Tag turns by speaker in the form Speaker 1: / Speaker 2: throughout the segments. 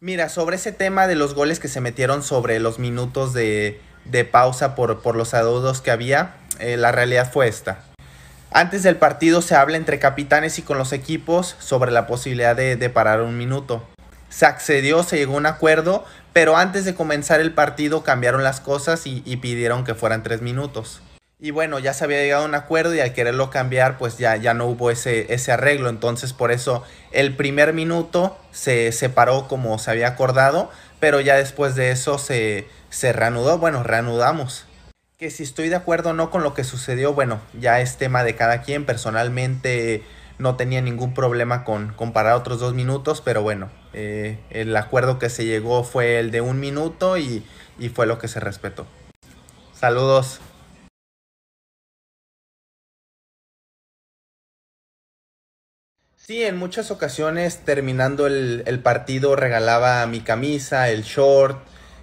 Speaker 1: Mira, sobre ese tema de los goles que se metieron sobre los minutos de, pausa por, los adeudos que había, eh, la realidad fue esta. Antes del partido se habla entre capitanes y con los equipos sobre la posibilidad de, de parar un minuto. Se accedió, se llegó a un acuerdo, pero antes de comenzar el partido cambiaron las cosas y pidieron que fueran tres minutos. Y bueno, ya se había llegado a un acuerdo y al quererlo cambiar, pues ya, ya no hubo ese, ese arreglo. Entonces, por eso el primer minuto se separó como se había acordado, pero ya después de eso se, se reanudó. Bueno, reanudamos. Que si estoy de acuerdo o no con lo que sucedió, bueno, ya es tema de cada quien. Personalmente no tenía ningún problema con comparar otros dos minutos, pero bueno, eh, el acuerdo que se llegó fue el de un minuto y, y fue lo que se respetó.
Speaker 2: Saludos.
Speaker 1: Sí, en muchas ocasiones terminando el, partido regalaba mi camisa, el short,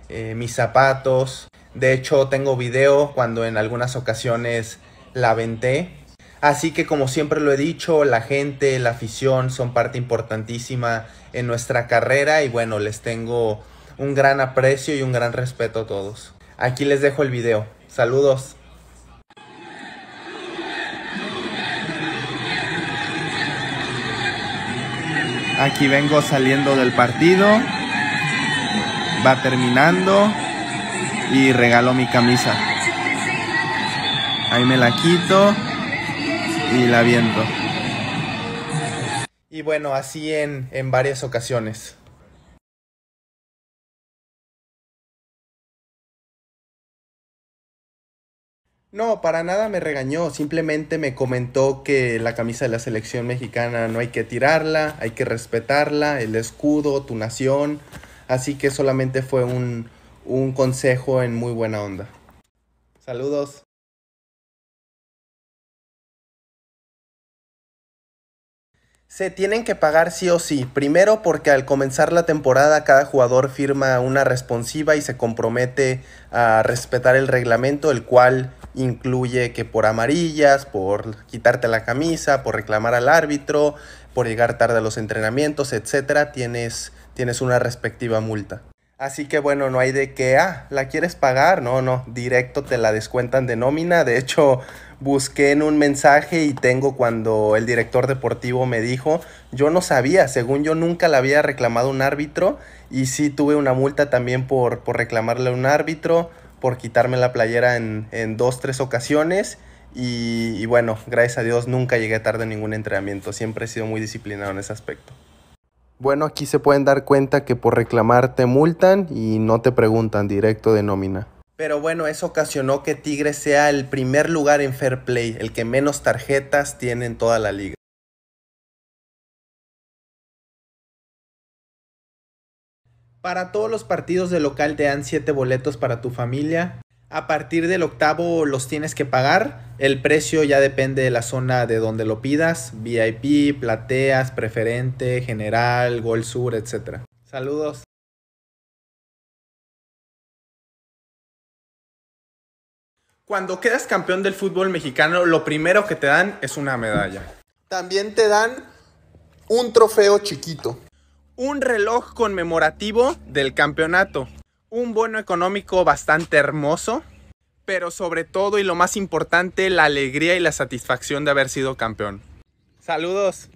Speaker 1: eh, mis zapatos. De hecho, tengo video cuando en algunas ocasiones la venté. Así que como siempre lo he dicho, la gente, la afición son parte importantísima en nuestra carrera y bueno, les tengo un gran aprecio y un gran respeto a todos. Aquí les dejo el video. Saludos. Aquí vengo saliendo del partido. Va terminando. Y regalo mi camisa. Ahí me la quito. Y la viento. Y bueno, así en, en varias ocasiones. No, para nada me regañó, simplemente me comentó que la camisa de la selección mexicana no hay que tirarla, hay que respetarla, el escudo, tu nación, así que solamente fue un, consejo en muy buena onda. Saludos. Se tienen que pagar sí o sí, primero porque al comenzar la temporada cada jugador firma una responsiva y se compromete a respetar el reglamento, el cual incluye que por amarillas, por quitarte la camisa, por reclamar al árbitro, por llegar tarde a los entrenamientos, etcétera, tienes, tienes una respectiva multa. Así que bueno, no hay de qué. ah, ¿la quieres pagar? No, no, directo te la descuentan de nómina. De hecho, busqué en un mensaje y tengo cuando el director deportivo me dijo, yo no sabía, según yo nunca la había reclamado un árbitro y sí tuve una multa también por, reclamarle a un árbitro, por quitarme la playera en, dos, tres ocasiones. Y, y bueno, gracias a Dios nunca llegué tarde en ningún entrenamiento, siempre he sido muy disciplinado en ese aspecto. Bueno, aquí se pueden dar cuenta que por reclamar te multan y no te preguntan directo de nómina. Pero bueno, eso ocasionó que Tigre sea el primer lugar en Fair Play, el que menos tarjetas tiene en toda la liga. Para todos los partidos de local te dan 7 boletos para tu familia. A partir del octavo los tienes que pagar. El precio ya depende de la zona de donde lo pidas. VIP, plateas, preferente, general, Gol Sur, etc. Saludos. Cuando quedas campeón del fútbol mexicano, lo primero que te dan es una medalla. También te dan un trofeo chiquito. Un reloj conmemorativo del campeonato un bueno económico bastante hermoso, pero sobre todo y lo más importante, la alegría y la satisfacción de haber sido campeón.
Speaker 2: Saludos.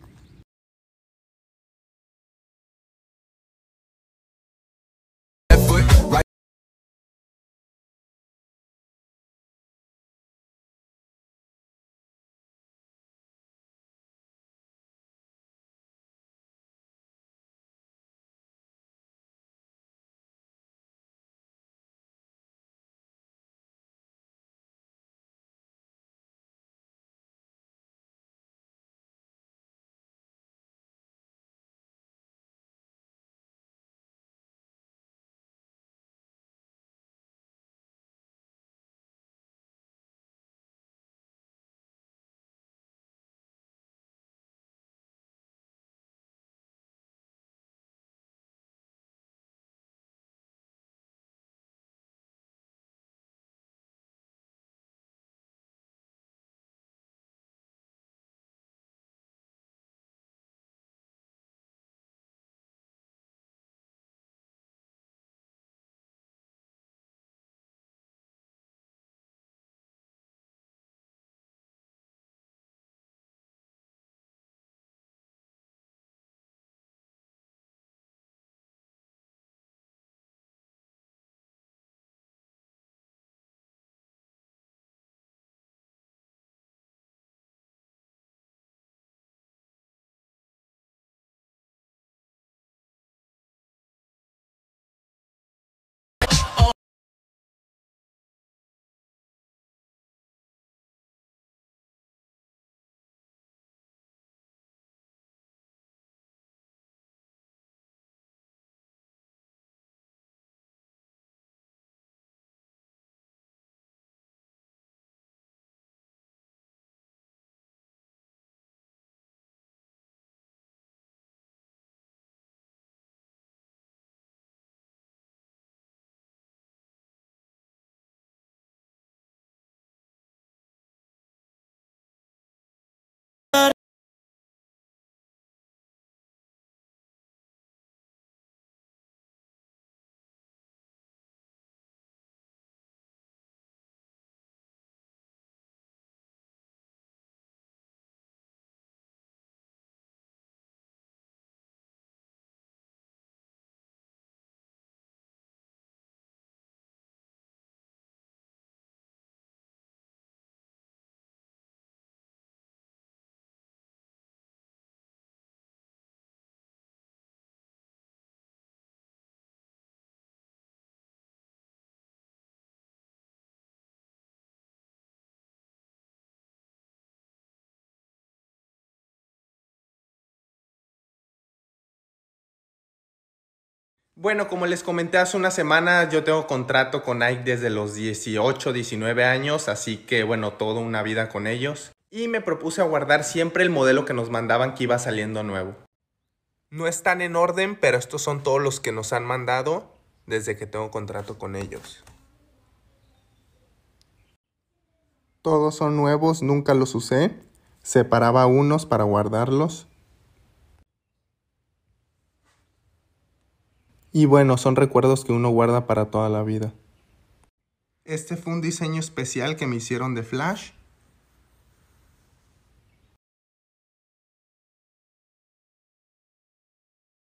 Speaker 1: Bueno, como les comenté hace una semana, yo tengo contrato con Nike desde los 18, 19 años, así que bueno, toda una vida con ellos. Y me propuse a guardar siempre el modelo que nos mandaban que iba saliendo nuevo. No están en orden, pero estos son todos los que nos han mandado desde que tengo contrato con ellos. Todos son nuevos, nunca los usé. Separaba unos para guardarlos Y bueno, son recuerdos que uno guarda para toda la vida. Este fue un diseño especial que me hicieron de Flash